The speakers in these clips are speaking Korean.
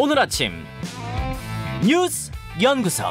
오늘 아침 뉴스 연구소.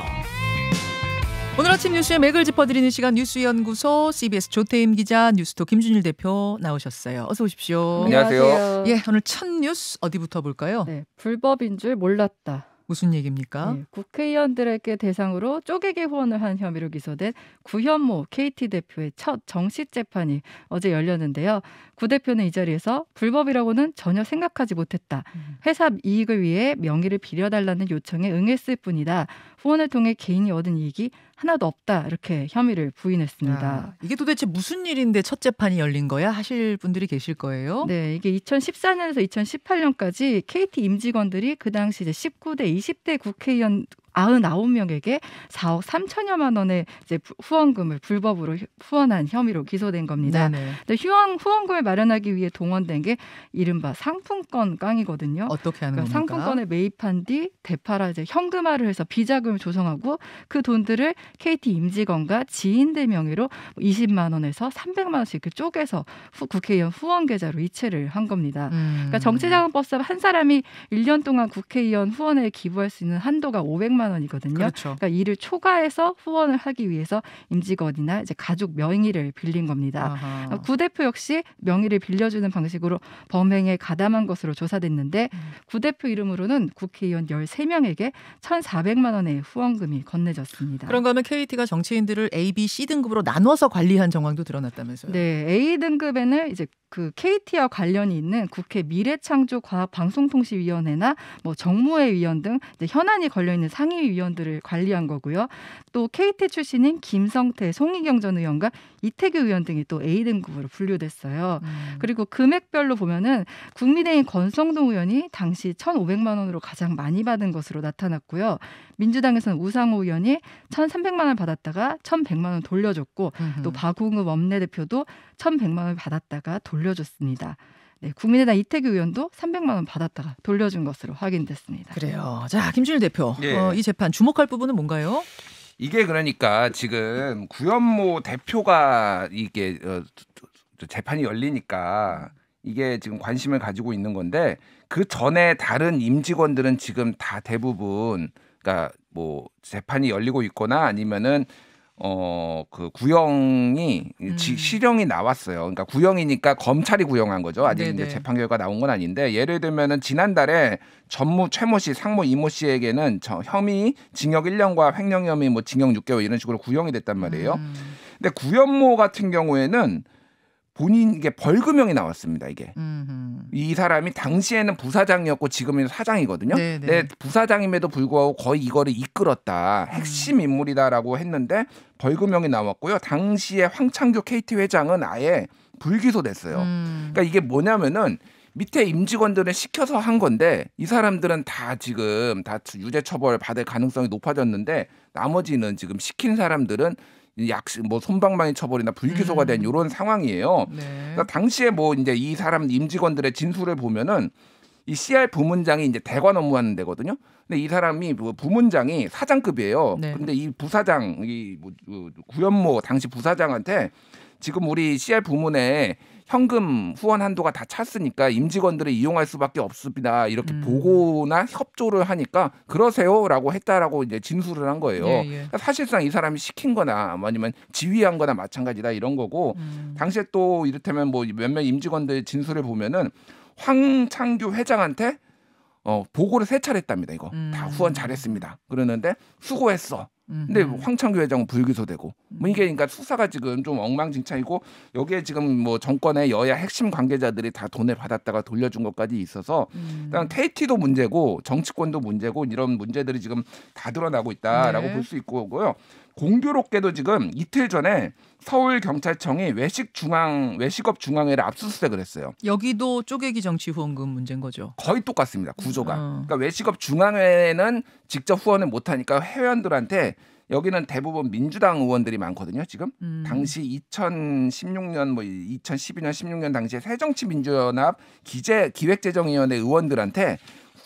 오늘 아침 뉴스의 맥을 짚어드리는 시간 뉴스 연구소 CBS 조태임 기자 뉴스토 김준일 대표 나오셨어요. 어서 오십시오. 안녕하세요. 예, 오늘 첫 뉴스 어디부터 볼까요? 네, 불법인 줄 몰랐다. 무슨 얘기입니까? 네, 국회의원들에게 대상으로 쪼개기 후원을 한 혐의로 기소된 구현모 KT 대표의 첫 정식 재판이 어제 열렸는데요. 구 대표는 이 자리에서 불법이라고는 전혀 생각하지 못했다. 회사 음. 이익을 위해 명의를 빌려달라는 요청에 응했을 뿐이다. 후원을 통해 개인이 얻은 이익이 하나도 없다 이렇게 혐의를 부인했습니다. 아, 이게 도대체 무슨 일인데 첫 재판이 열린 거야 하실 분들이 계실 거예요. 네, 이게 2014년에서 2018년까지 KT 임직원들이 그 당시 이제 19대 20대 국회의원 99명에게 4억 3천여만 원의 이제 후원금을 불법으로 후원한 혐의로 기소된 겁니다. 근데 후원 후원금을 마련하기 위해 동원된 게 이른바 상품권 깡이거든요. 어떻게 하는 그러니까 겁니까? 상품권에 매입한 뒤 대파라 이제 현금화를 해서 비자금을 조성하고 그 돈들을 KT 임직원과 지인들 명의로 20만 원에서 300만 원씩 이렇게 쪼개서 후, 국회의원 후원 계좌로 이체를 한 겁니다. 음. 그러니까 정치자금법상 한 사람이 1년 동안 국회의원 후원에 기부할 수 있는 한도가 500만 천만 원이거든요. 그렇죠. 그러니까 이를 초과해서 후원을 하기 위해서 임직원이나 이제 가족 명의를 빌린 겁니다. 아하. 어, 구 대표 역시 명의를 빌려주는 방식으로 범행에 가담한 것으로 조사됐는데 음. 구 대표 이름으로는 국회의원 13명에게 1,400만 원의 후원금이 건네졌습니다. 그런가 하면 KT가 정치인들을 A, B, C 등급으로 나눠서 관리한 정황도 드러났다면서요. 네, A 등급에는 이제 그 KT와 관련이 있는 국회 미래창조과학방송통신위원회나 뭐 정무회 위원 등 현안이 걸려 있는 상임위 위원들을 관리한 거고요. 또 KT 출신인 김성태, 송희경 전 의원과 이태규 의원 등이 또 A등급으로 분류됐어요. 음. 그리고 금액별로 보면은 국민의힘 권성동 의원이 당시 1,500만 원으로 가장 많이 받은 것으로 나타났고요. 민주당에서는 우상호 의원이 1,300만 원을 받았다가 1,100만 원 돌려줬고 음또 박홍우 원내대표도 1,100만 원을 받았다가 돌려줬습니다. 네, 국민의당 이태규 의원도 300만 원 받았다가 돌려준 것으로 확인됐습니다. 그래요. 자, 김준일 대표, 예. 어, 이 재판 주목할 부분은 뭔가요? 이게 그러니까 지금 구현모 대표가 이게 어, 재판이 열리니까 이게 지금 관심을 가지고 있는 건데 그 전에 다른 임직원들은 지금 다 대부분 그러니까 뭐 재판이 열리고 있거나 아니면은 어, 그 구형이 음. 지, 실형이 나왔어요. 그러니까 구형이니까 검찰이 구형한 거죠. 아직 네 이제 네. 재판 결과 나온 건 아닌데 예를 들면은 지난달에 전무 최모 씨, 상모 이모 씨에게는 저 혐의 징역 1년과 횡령 혐의 뭐 징역 6개월 이런 식으로 구형이 됐단 말이에요. 음. 근데 구현모 같은 경우에는 본인 이게 벌금형이 나왔습니다. 이게 음흠. 이 사람이 당시에는 부사장이었고 지금은 사장이거든요. 네네. 네. 근데 부사장임에도 불구하고 거의 이거를 이끌었다 핵심 음. 인물이다라고 했는데 벌금형이 나왔고요. 당시에 황창규 KT 회장은 아예 불기소됐어요. 음. 그러니까 이게 뭐냐면은 밑에 임직원들은 시켜서 한 건데 이 사람들은 다 지금 다 유죄 처벌 받을 가능성이 높아졌는데 나머지는 지금 시킨 사람들은 약식 뭐 손방망이 처벌이나 불기소가 된 음. 이런 상황이에요. 네. 그러니까 당시에 뭐 이제 이 사람 임직원들의 진술을 보면은 이 CR 부문장이 이제 대관 업무하는 데거든요. 근데 이 사람이 뭐 부문장이 사장급이에요. 네. 근데 이 부사장 이 뭐, 그 구현모 당시 부사장한테 지금 우리 CR 부문에 현금 후원 한도가 다 찼으니까 임직원들을 이용할 수밖에 없습니다. 이렇게 음. 보고나 협조를 하니까 그러세요라고 했다라고 이제 진술을 한 거예요. 예, 예. 그러니까 사실상 이 사람이 시킨거나 뭐 아니면 지휘한거나 마찬가지다 이런 거고 음. 당시에 또 이를테면 뭐 몇몇 임직원들 진술을 보면은 황창규 회장한테 어, 보고를 세 차례 했답니다. 이거 음. 다 후원 잘했습니다. 그러는데 수고했어. 근데 뭐 황창규 회장은 불기소되고 뭐 이게 그러니까 수사가 지금 좀 엉망진창이고 여기에 지금 뭐 정권의 여야 핵심 관계자들이 다 돈을 받았다가 돌려준 것까지 있어서 일단 음. KT도 문제고 정치권도 문제고 이런 문제들이 지금 다 드러나고 있다라고 네. 볼수 있고요. 공교롭게도 지금 이틀 전에 서울 경찰청이 외식 중앙 외식업 중앙회를 압수수색을 했어요. 여기도 쪼개기 정치 후원금 문제인 거죠. 거의 똑같습니다. 구조가. 어. 그러니까 외식업 중앙회는 직접 후원을 못 하니까 회원들한테 여기는 대부분 민주당 의원들이 많거든요. 지금 음. 당시 2016년 뭐 2012년 16년 당시에 새정치민주연합 기재 기획재정위원회 의원들한테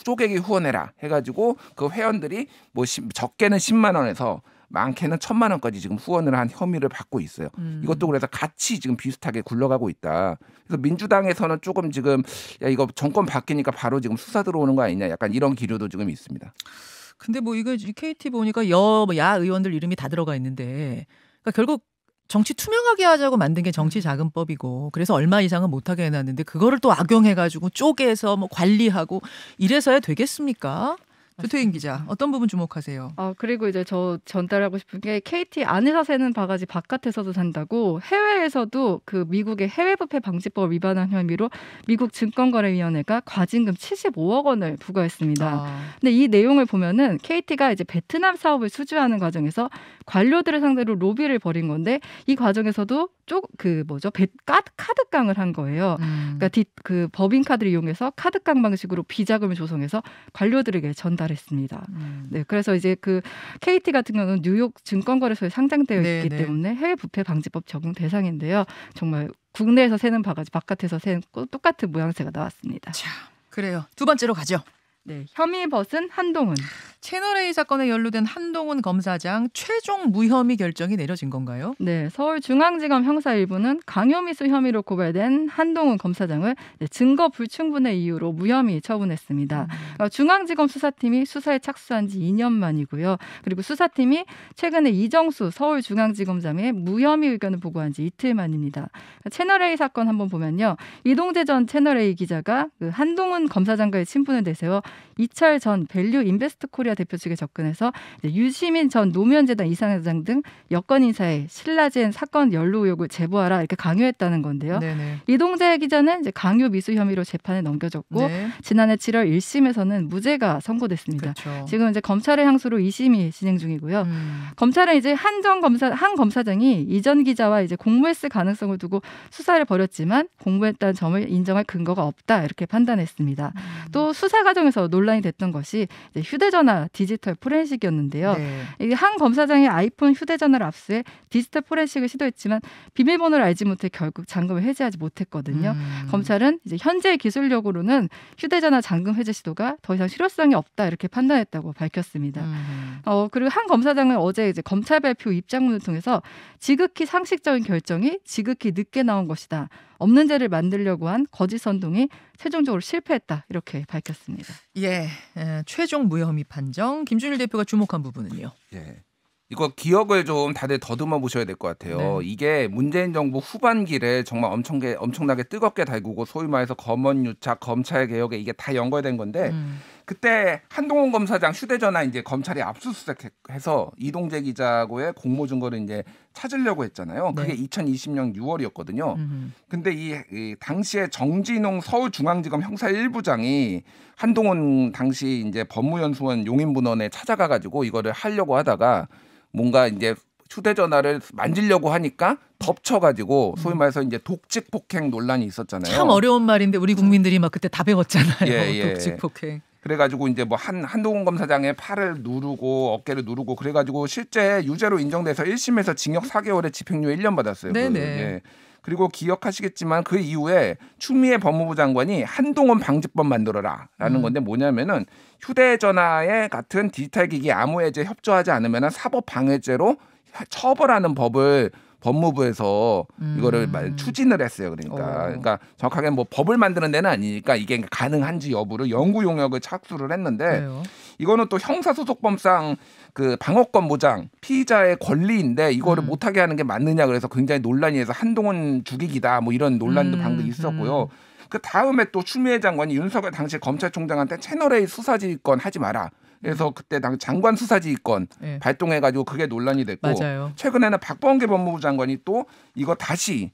쪼개기 후원해라 해가지고 그 회원들이 뭐 시, 적게는 10만 원에서 많게는 천만 원까지 지금 후원을 한 혐의를 받고 있어요. 음. 이것도 그래서 같이 지금 비슷하게 굴러가고 있다. 그래서 민주당에서는 조금 지금 야 이거 정권 바뀌니까 바로 지금 수사 들어오는 거 아니냐 약간 이런 기류도 지금 있습니다. 근데 뭐 이거 KT 보니까 여야 뭐 의원들 이름이 다 들어가 있는데 그러니까 결국 정치 투명하게 하자고 만든 게 정치자금법이고 그래서 얼마 이상은 못하게 해놨는데 그거를 또 악용해가지고 쪼개서 뭐 관리하고 이래서야 되겠습니까? 주태인 기자 어떤 부분 주목하세요? 아 그리고 이제 저 전달하고 싶은 게 KT 안에서 새는 바가지 바깥에서도 산다고 해외에서도 그 미국의 해외부패 방지법 위반한 혐의로 미국 증권거래위원회가 과징금 75억 원을 부과했습니다. 아. 근데 이 내용을 보면은 KT가 이제 베트남 사업을 수주하는 과정에서 관료들을 상대로 로비를 벌인 건데 이 과정에서도 쪽그 뭐죠 배, 카드 깡을 한 거예요. 음. 그러니까 디, 그 법인 카드를 이용해서 카드 깡 방식으로 비자금을 조성해서 관료들에게 전달했습니다. 음. 네, 그래서 이제 그 KT 같은 경우는 뉴욕 증권거래소에 상장되어 있기 네, 네. 때문에 해외 부패 방지법 적용 대상인데요. 정말 국내에서 새는 바가지, 바깥에서 새는 똑같은 모양새가 나왔습니다. 자, 그래요. 두 번째로 가죠. 네, 혐의 벗은 한동훈. 채널A 사건에 연루된 한동훈 검사장 최종 무혐의 결정이 내려진 건가요? 네, 서울중앙지검 형사 1부는 강요미수 혐의로 고발된 한동훈 검사장을 증거 불충분의 이유로 무혐의 처분했습니다. 음. 그러니까 중앙지검 수사팀이 수사에 착수한 지 2년 만이고요. 그리고 수사팀이 최근에 이정수 서울중앙지검장의 무혐의 의견을 보고한 지 이틀 만입니다. 그러니까 채널A 사건 한번 보면요. 이동재 전 채널A 기자가 그 한동훈 검사장과의 친분을 내세워 이철 전 밸류 인베스트 코리아 대표 측에 접근해서 유시민 전 노무현재단 이사회장 등 여권 인사에 신라젠 사건 연루 의혹을 제보하라 이렇게 강요했다는 건데요. 네네. 이동재 기자는 이제 강요 미수 혐의로 재판에 넘겨졌고 네. 지난해 7월 1심에서는 무죄가 선고됐습니다. 그쵸. 그렇죠. 지금 이제 검찰의 항소로 2심이 진행 중이고요. 음. 검찰은 이제 한전 검사 한 검사장이 이전 기자와 이제 공모했을 가능성을 두고 수사를 벌였지만 공모했다는 점을 인정할 근거가 없다 이렇게 판단했습니다. 음. 또 수사 과정에서 논란 논란이 됐던 것이 휴대전화 디지털 포렌식이었는데요. 네. 한 검사장이 아이폰 휴대전화를 압수해 디지털 포렌식을 시도했지만 비밀번호를 알지 못해 결국 잔금을 해제하지 못했거든요. 음. 검찰은 이제 현재 기술력으로는 휴대전화 잔금 해제 시도가 더 이상 실효성이 없다 이렇게 판단했다고 밝혔습니다. 음. 어, 그리고 한 검사장은 어제 이제 검찰 발표 입장문을 통해서 지극히 상식적인 결정이 지극히 늦게 나온 것이다. 없는 죄를 만들려고 한 거짓 선동이 최종적으로 실패했다 이렇게 밝혔습니다. 예, 에, 예, 최종 무혐의 판정. 김준일 대표가 주목한 부분은요. 예. 이거 기억을 좀 다들 더듬어 보셔야 될 것 같아요. 네. 이게 문재인 정부 후반기를 정말 엄청게, 엄청나게 뜨겁게 달구고 소위 말해서 검언유착, 검찰개혁에 이게 다 연결된 건데 음. 그때 한동훈 검사장 휴대전화 이제 검찰이 압수수색해서 이동재 기자고의 공모 증거를 이제 찾으려고 했잖아요. 네. 그게 네. 2020년 6월이었거든요. 음흠. 근데 이, 이 당시에 정진홍 서울중앙지검 형사 1부장이 한동훈 당시 이제 법무연수원 용인분원에 찾아가 가지고 이거를 하려고 하다가 뭔가 이제 휴대전화를 만지려고 하니까 덮쳐가지고 음. 소위 말해서 이제 독직 폭행 논란이 있었잖아요. 참 어려운 말인데 우리 국민들이 막 그때 다 배웠잖아요. 예, 예. 독직 폭행. 그래가지고 이제 뭐 한 한동훈 검사장의 팔을 누르고 어깨를 누르고 그래가지고 실제 유죄로 인정돼서 1심에서 징역 4개월에 집행유예 1년 받았어요. 네네. 예. 그리고 기억하시겠지만 그 이후에 추미애 법무부 장관이 한동훈 방지법 만들어라라는 음. 건데 뭐냐면은 휴대전화에 같은 디지털 기기 암호해제 협조하지 않으면 사법 방해죄로 처벌하는 법을 법무부에서 음. 이거를 말 음. 추진을 했어요. 그러니까 오. 어. 그러니까 정확하게 뭐 법을 만드는 데는 아니니까 이게 가능한지 여부를 연구 용역을 착수를 했는데 그요 이거는 또형사소속법상그 방어권 보장 피의자의 권리인데 이거를 음. 못하게 하는 게 맞느냐 그래서 굉장히 논란이 해서 한동훈 죽이기다 뭐 이런 논란도 음. 방금 있었고요. 음, 음. 그 다음에 또 추미애 장관이 윤석열 당시 검찰총장한테 채널A 수사지권 하지 마라. 그래서 그때 당 장관 수사지휘권 네. 발동해가지고 그게 논란이 됐고 맞아요. 최근에는 박범계 법무부 장관이 또 이거 다시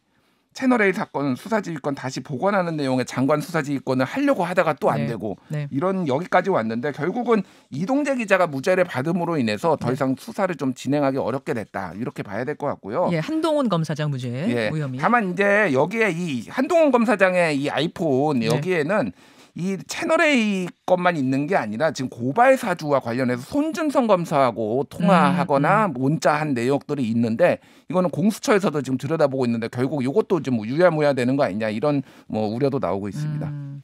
채널 A 사건 수사지휘권 다시 복원하는 내용의 장관 수사지휘권을 하려고 하다가 또안 네. 되고 네. 이런 여기까지 왔는데 결국은 이동재 기자가 무죄를 받음으로 인해서 더 네. 이상 수사를 좀 진행하기 어렵게 됐다 이렇게 봐야 될 것 같고요. 예, 한동훈 검사장 무죄 예. 오염이. 다만 이제 여기에 이 한동훈 검사장의 이 아이폰 네. 여기에는 이 채널 A 것만 있는 게 아니라 지금 고발 사주와 관련해서 손준성 검사하고 통화하거나 음, 음. 문자한 내역들이 있는데 이거는 공수처에서도 지금 들여다보고 있는데 결국 이것도 좀 유야무야 되는 거 아니냐 이런 뭐 우려도 나오고 있습니다. 음.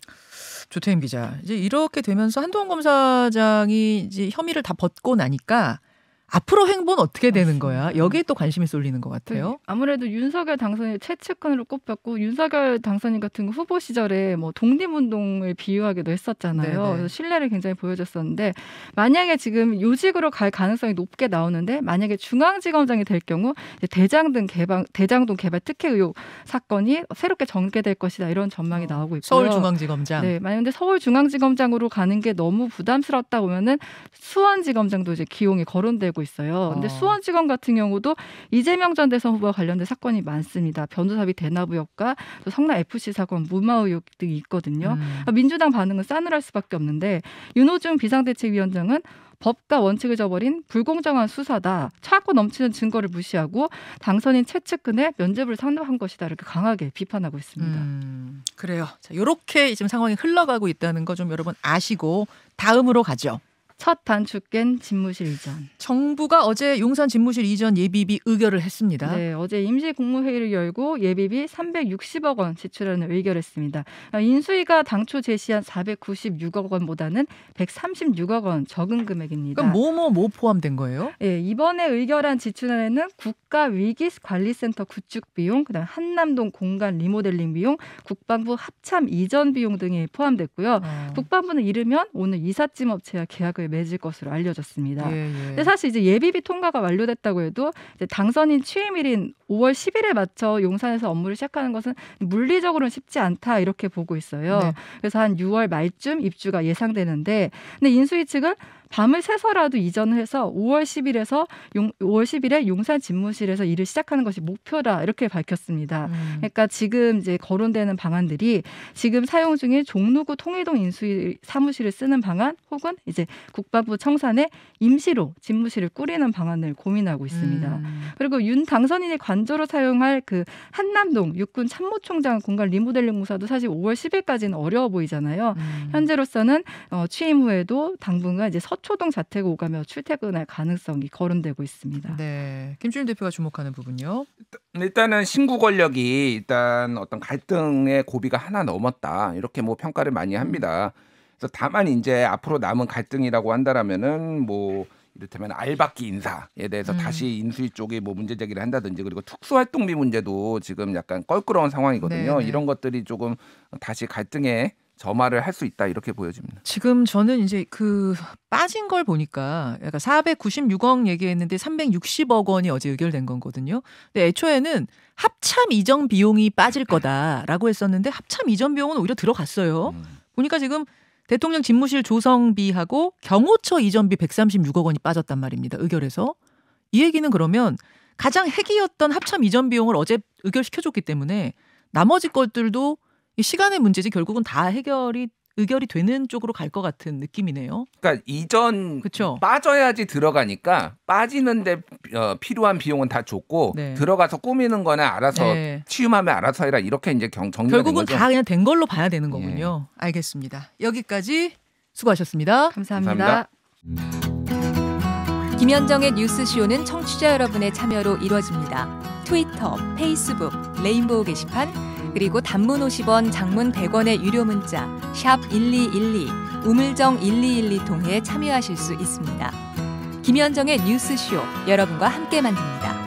조태임 기자 이제 이렇게 되면서 한동훈 검사장이 이제 혐의를 다 벗고 나니까 앞으로 행보는 어떻게 되는 맞습니다. 거야? 여기에 또 관심이 쏠리는 것 같아요. 네. 아무래도 윤석열 당선인 최측근으로 꼽혔고 윤석열 당선인 같은 후보 시절에 뭐 독립운동을 비유하기도 했었잖아요. 네, 네. 그래서 신뢰를 굉장히 보여줬었는데 만약에 지금 요직으로 갈 가능성이 높게 나오는데 만약에 중앙지검장이 될 경우 이제 대장동 개방 대장동 개발 특혜 의혹 사건이 새롭게 전개될 것이다 이런 전망이 어, 나오고 있고요. 서울중앙지검장. 네, 만약에 서울중앙지검장으로 가는 게 너무 부담스럽다 보면은 수원지검장도 이제 기용이 거론되고. 있어요. 근데 어. 수원지검 같은 경우도 이재명 전 대선 후보와 관련된 사건이 많습니다. 변호사비 대나부역과 또 성남 FC 사건 무마 의혹 등이 있거든요. 음. 그러니까 민주당 반응은 싸늘할 수밖에 없는데 윤호중 비상대책위원장은 법과 원칙을 저버린 불공정한 수사다. 차고 넘치는 증거를 무시하고 당선인 최측근의 면접을 상납한 것이다. 이렇게 강하게 비판하고 있습니다. 음, 그래요. 자, 이렇게 지금 상황이 흘러가고 있다는 거 좀 여러분 아시고 다음으로 가죠. 첫 단축된 집무실 이전. 정부가 어제 용산 집무실 이전 예비비 의결을 했습니다. 네, 어제 임시 국무회의를 열고 예비비 360억 원 지출하는 의결했습니다. 아, 인수위가 당초 제시한 496억 원보다는 136억 원 적은 금액입니다. 그럼 뭐 뭐 뭐, 뭐, 포함된 거예요? 네, 이번에 의결한 지출안에는 국가 위기 관리센터 구축 비용, 그다음 한남동 공간 리모델링 비용, 국방부 합참 이전 비용 등이 포함됐고요. 어. 국방부는 이르면 오늘 이삿짐 업체와 계약을 맺을 것으로 알려졌습니다. 예, 예. 근데 사실 이제 예비비 통과가 완료됐다고 해도 당선인 취임일인 5월 10일에 맞춰 용산에서 업무를 시작하는 것은 물리적으로는 쉽지 않다 이렇게 보고 있어요. 네. 그래서 한 6월 말쯤 입주가 예상되는데 근데 인수위 측은 밤을 새서라도 이전을 해서 5월 10일에서 용, 5월 10일에 용산 집무실에서 일을 시작하는 것이 목표다 이렇게 밝혔습니다. 음. 그러니까 지금 이제 거론되는 방안들이 지금 사용 중인 종로구 통일동 인수 사무실을 쓰는 방안 혹은 이제 국방부 청산에 임시로 집무실을 꾸리는 방안을 고민하고 있습니다. 음. 그리고 윤 당선인이 관저로 사용할 그 한남동 육군 참모총장 공간 리모델링 공사도 사실 5월 10일까지는 어려워 보이잖아요. 음. 현재로서는 어, 취임 후에도 당분간 이제 서 속초동 자택 오가며 출퇴근할 가능성이 거론되고 있습니다. 네, 김준일 대표가 주목하는 부분요. 일단은 신구 권력이 일단 어떤 갈등의 고비가 하나 넘었다 이렇게 뭐 평가를 많이 합니다. 그래서 다만 이제 앞으로 남은 갈등이라고 한다라면은 뭐. 이를테면 알박기 인사에 대해서 음. 다시 인수위 쪽이 뭐 문제 제기를 한다든지 그리고 특수활동비 문제도 지금 약간 껄끄러운 상황이거든요. 네네. 네. 이런 것들이 조금 다시 갈등의 점화를 할 수 있다 이렇게 보여집니다. 지금 저는 이제 그 빠진 걸 보니까 약간 496억 얘기했는데 360억 원이 어제 의결된 건거든요 근데 애초에는 합참 이전 비용이 빠질 거다라고 했었는데 합참 이전 비용은 오히려 들어갔어요. 음. 보니까 지금 대통령 집무실 조성비하고 경호처 이전비 136억 원이 빠졌단 말입니다. 의결에서 이 얘기는 그러면 가장 핵이었던 합참 이전 비용을 어제 의결시켜줬기 때문에 나머지 것들도 이 시간의 문제지 결국은 다 해결이 의결이 되는 쪽으로 갈 것 같은 느낌이네요. 그러니까 이전 그쵸? 빠져야지 들어가니까 빠지는데 어, 필요한 비용은 다 줬고 네. 들어가서 꾸미는 거는 알아서 네. 치유하면 알아서 해라 이렇게 이제 경, 정리가 결국은 다 그냥 된 걸로 봐야 되는 예. 거군요. 네. 알겠습니다. 여기까지 수고하셨습니다. 감사합니다. 감사합니다. 김현정의 뉴스쇼는 청취자 여러분의 참여로 이루어집니다. 트위터, 페이스북, 레인보우 게시판 그리고 단문 50원, 장문 100원의 유료 문자 샵 1212, 우물정 1212 통해 참여하실 수 있습니다. 김현정의 뉴스쇼 여러분과 함께 만듭니다.